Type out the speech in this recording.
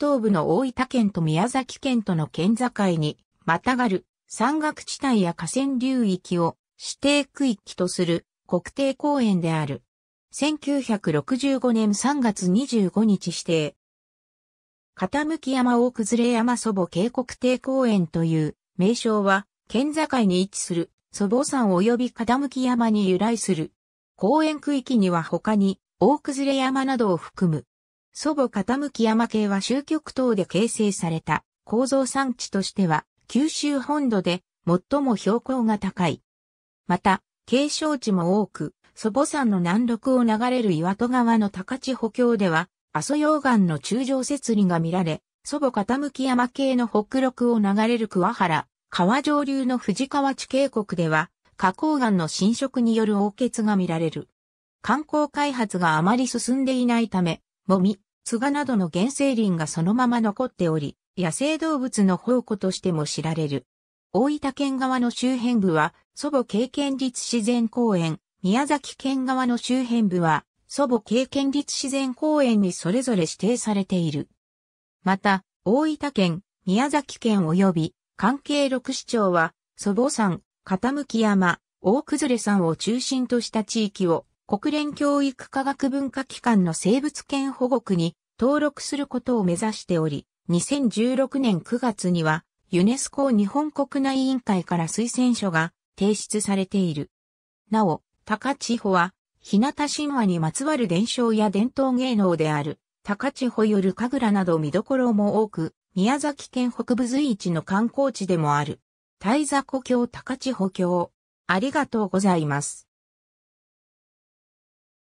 東部の大分県と宮崎県との県境に、またがる山岳地帯や河川流域を指定区域とする国定公園である。1965年3月25日指定。傾山大崩山祖母渓谷定公園という名称は県境に位置する祖母山及び傾山に由来する。公園区域には他に大崩山などを含む祖母傾山系は終局等で形成された構造産地としては九州本土で最も標高が高い。また、景勝地も多く、祖母山の南麓を流れる岩戸川の高千穂峡では、阿蘇溶岩の中上設理が見られ、祖母傾山系の北麓を流れる桑原、川上流の藤川地渓谷では、花崗岩の浸食による凹結が見られる。観光開発があまり進んでいないため、もみ、ツガなどの原生林がそのまま残っており、野生動物の宝庫としても知られる。大分県側の周辺部は、祖母経験立自然公園、宮崎県側の周辺部は、祖母経験立自然公園にそれぞれ指定されている。また、大分県、宮崎県及び関係六市町は、祖母山、傾山、大崩れ山を中心とした地域を国連教育科学文化機関の生物圏保護区に登録することを目指しており、2016年9月にはユネスコ日本国内委員会から推薦書が提出されている。なお、高千穂は、日向神話にまつわる伝承や伝統芸能である、高千穂よる神楽など見どころも多く、宮崎県北部随一の観光地でもある。大座古郷高千穂郷。ありがとうございます。